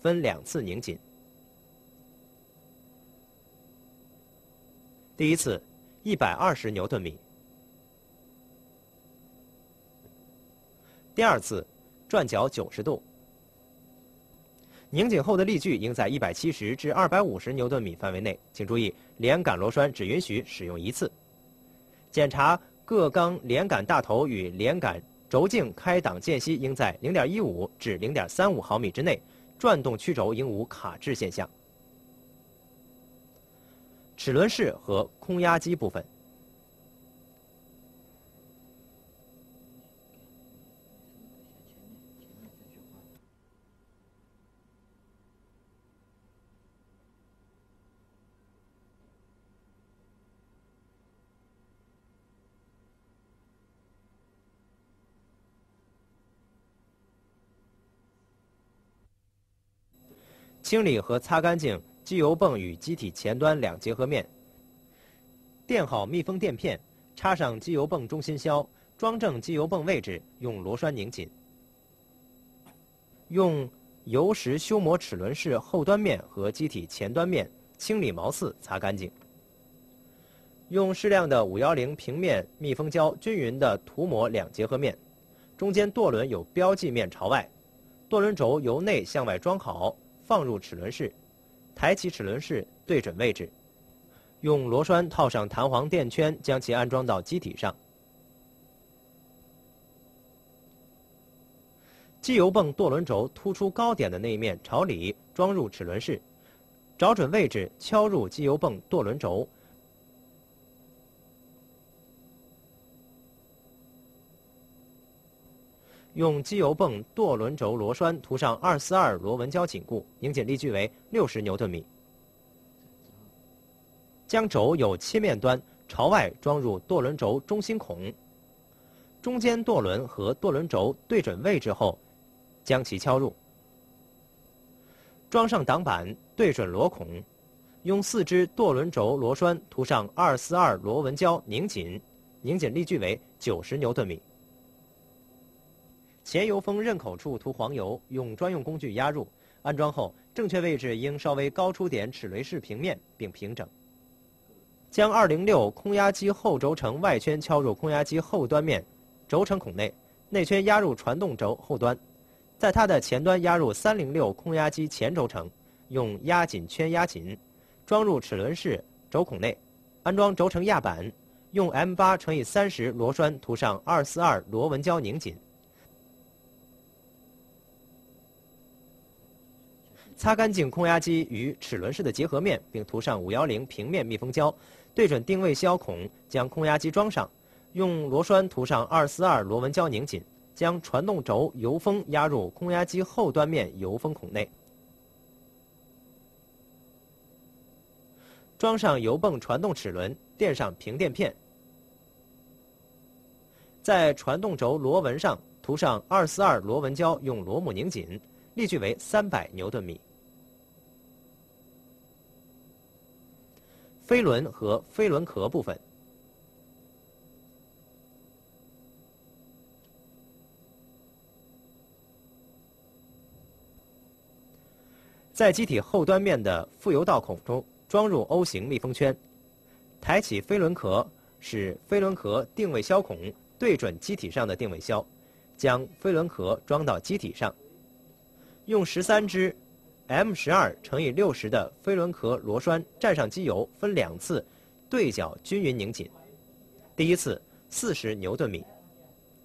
分两次拧紧。第一次，一百二十牛顿米；第二次，转角九十度。拧紧后的力矩应在一百七十至二百五十牛顿米范围内。请注意，连杆螺栓只允许使用一次。检查各缸连杆大头与连杆轴径开档间隙应在零点一五至零点三五毫米之内。转动曲轴应无卡滞现象，齿轮式和空压机部分。清理和擦干净机油泵与机体前端两结合面，垫好密封垫片，插上机油泵中心销，装正机油泵位置，用螺栓拧紧。用油石修磨齿轮式后端面和机体前端面，清理毛刺，擦干净。用适量的五幺零平面密封胶均匀的涂抹两结合面，中间舵轮有标记面朝外，舵轮轴由内向外装好。放入齿轮室，抬起齿轮室对准位置，用螺栓套上弹簧垫圈，将其安装到机体上。机油泵舵轮轴突出高点的那一面朝里，装入齿轮室，找准位置敲入机油泵舵轮轴。用机油泵舵轮轴螺栓涂上242螺纹胶紧固，拧紧力矩为60牛顿米。将轴有切面端朝外装入舵轮轴中心孔，中间舵轮和舵轮轴对准位置后，将其敲入。装上挡板，对准螺孔，用四支舵轮轴螺栓涂上242螺纹胶拧紧，拧紧力矩为90牛顿米。前油封刃口处涂黄油，用专用工具压入。安装后，正确位置应稍微高出点齿轮式平面，并平整。将二零六空压机后轴承外圈敲入空压机后端面轴承孔内，内圈压入传动轴后端，在它的前端压入三零六空压机前轴承，用压紧圈压紧，装入齿轮式轴孔内。安装轴承压板，用 M 八乘以三十螺栓涂上二四二螺纹胶拧紧。擦干净空压机与齿轮式的结合面，并涂上510平面密封胶，对准定位销孔，将空压机装上，用螺栓涂上242螺纹胶拧紧，将传动轴油封压入空压机后端面油封孔内，装上油泵传动齿轮，垫上平垫片，在传动轴螺纹上涂上242螺纹胶，用螺母拧紧，力矩为三百牛顿米。飞轮和飞轮壳部分，在机体后端面的副油道孔中装入 O 型密封圈，抬起飞轮壳，使飞轮壳定位销孔对准机体上的定位销，将飞轮壳装到机体上，用十三只。M 十二乘以六十的飞轮壳螺栓，蘸上机油，分两次，对角均匀拧紧。第一次四十牛顿米，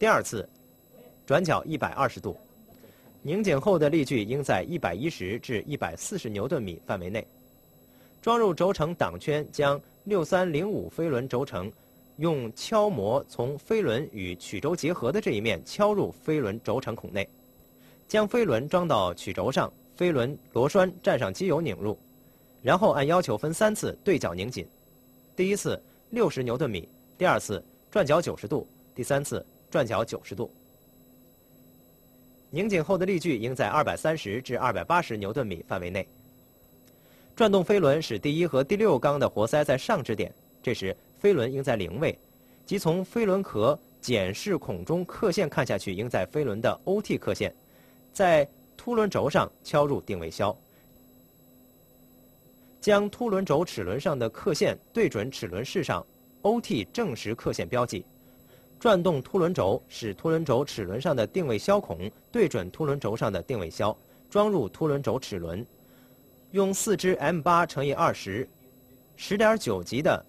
第二次转角一百二十度，拧紧后的力矩应在一百一十至一百四十牛顿米范围内。装入轴承挡圈，将六三零五飞轮轴承用敲模从飞轮与曲轴结合的这一面敲入飞轮轴承孔内，将飞轮装到曲轴上。飞轮螺栓蘸上机油拧入，然后按要求分三次对角拧紧，第一次六十牛顿米，第二次转角九十度，第三次转角九十度。拧紧后的力矩应在二百三十至二百八十牛顿米范围内。转动飞轮使第一和第六缸的活塞在上支点，这时飞轮应在零位，即从飞轮壳检视孔中刻线看下去应在飞轮的 O T 刻线，在。凸轮轴上敲入定位销，将凸轮轴齿轮上的刻线对准齿轮室上 O T 正时刻线标记，转动凸轮轴，使凸轮轴齿轮上的定位销孔对准凸轮轴上的定位销，装入凸轮轴齿轮，用四支 M 八乘以二十、十点九级的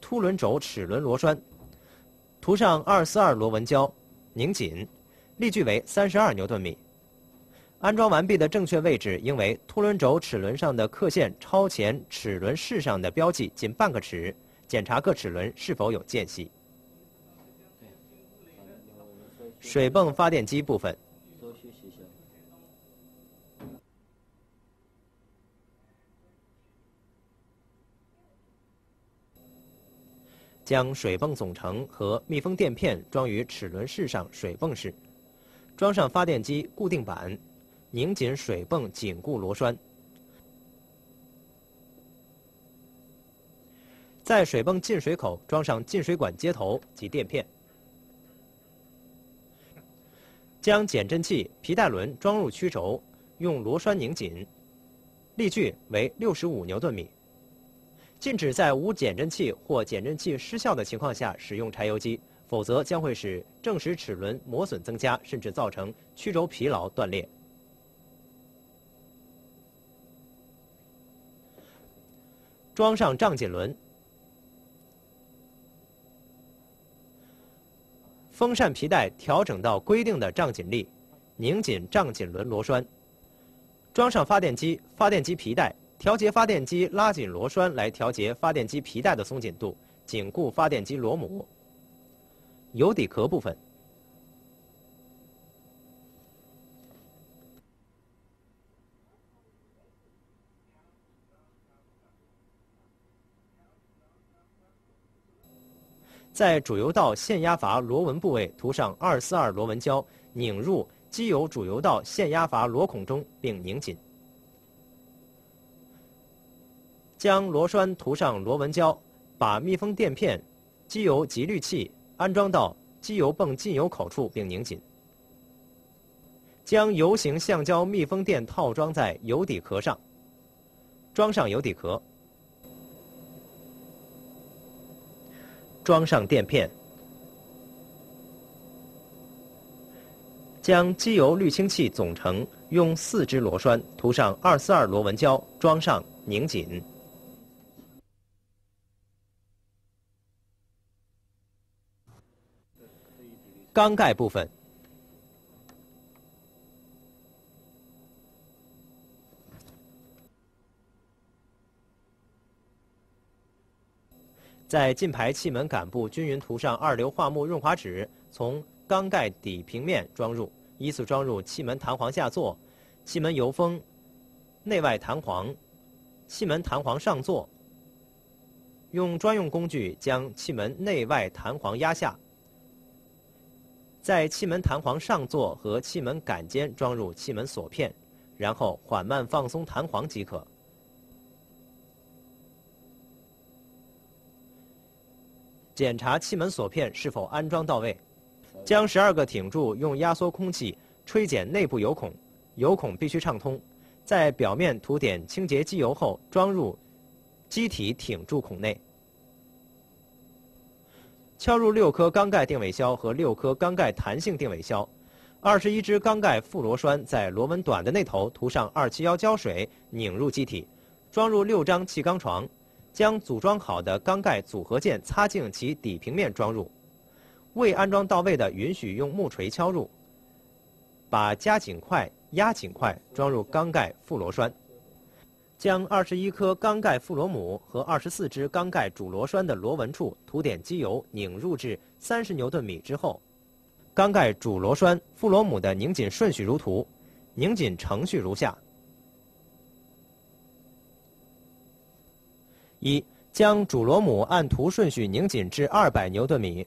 凸轮轴齿轮螺栓，涂上二四二螺纹胶，拧紧，力矩为三十二牛顿米。安装完毕的正确位置应为凸轮轴齿轮上的刻线超前齿轮室上的标记仅半个齿。检查各齿轮是否有间隙。水泵发电机部分，将水泵总成和密封垫片装于齿轮室上水泵室，装上发电机固定板。拧紧水泵紧固螺栓，在水泵进水口装上进水管接头及垫片，将减震器皮带轮装入曲轴，用螺栓拧紧，力矩为六十五牛顿米。禁止在无减震器或减震器失效的情况下使用柴油机，否则将会使正时齿轮磨损增加，甚至造成曲轴疲劳断裂。装上胀紧轮，风扇皮带调整到规定的胀紧力，拧紧胀紧轮螺栓。装上发电机，发电机皮带，调节发电机拉紧螺栓来调节发电机皮带的松紧度，紧固发电机螺母。油底壳部分。在主油道限压阀螺纹部位涂上二四二螺纹胶，拧入机油主油道限压阀螺孔中并拧紧。将螺栓涂上螺纹胶，把密封垫片、机油集滤器安装到机油泵进油口处并拧紧。将油型橡胶密封垫套装在油底壳上，装上油底壳。装上垫片，将机油滤清器总成用四支螺栓涂上二四二螺纹胶装上拧紧。缸盖部分。在进排气门杆部均匀涂上二硫化钼润滑脂，从缸盖底平面装入，依次装入气门弹簧下座、气门油封、内外弹簧、气门弹簧上座。用专用工具将气门内外弹簧压下，在气门弹簧上座和气门杆间装入气门锁片，然后缓慢放松弹簧即可。检查气门锁片是否安装到位，将十二个挺柱用压缩空气吹减内部油孔，油孔必须畅通，在表面涂点清洁机油后装入机体挺柱孔内，敲入六颗缸盖定位销和六颗缸盖弹性定位销，二十一支缸盖副螺栓在螺纹短的那头涂上二七幺胶水拧入机体，装入六张气缸床。将组装好的钢盖组合件擦净其底平面装入，未安装到位的允许用木锤敲入。把夹紧块、压紧块装入钢盖副螺栓。将二十一颗钢盖副螺母和二十四只钢盖主螺栓的螺纹处涂点机油，拧入至三十牛顿米之后。钢盖主螺栓、副螺母的拧紧顺序如图，拧紧程序如下。一、将主螺母按图顺序拧紧至二百牛顿米；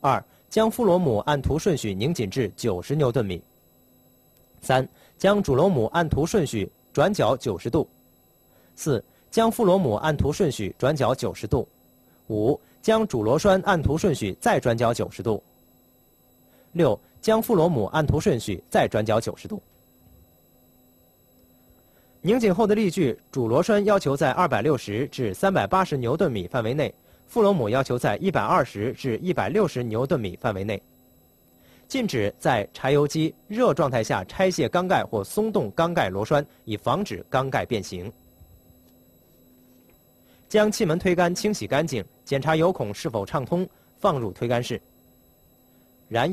二、将副螺母按图顺序拧紧至九十牛顿米；三、将主螺母按图顺序转角九十度；四、将副螺母按图顺序转角九十度；五、将主螺栓按图顺序再转角九十度；六、将副螺母按图顺序再转角九十度。拧紧后的力矩，主螺栓要求在二百六十至三百八十牛顿米范围内，副螺母要求在一百二十至一百六十牛顿米范围内。禁止在柴油机热状态下拆卸缸盖或松动缸盖螺栓，以防止缸盖变形。将气门推杆清洗干净，检查油孔是否畅通，放入推杆室。燃油。